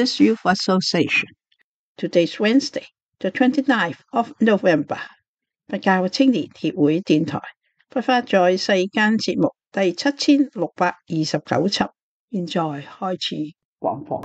Methodist Youth Association. Today is Wednesday, the 29th of November. November。佛教青年協會電台不發在世間節目第七千六百二十九集，現在開始廣播。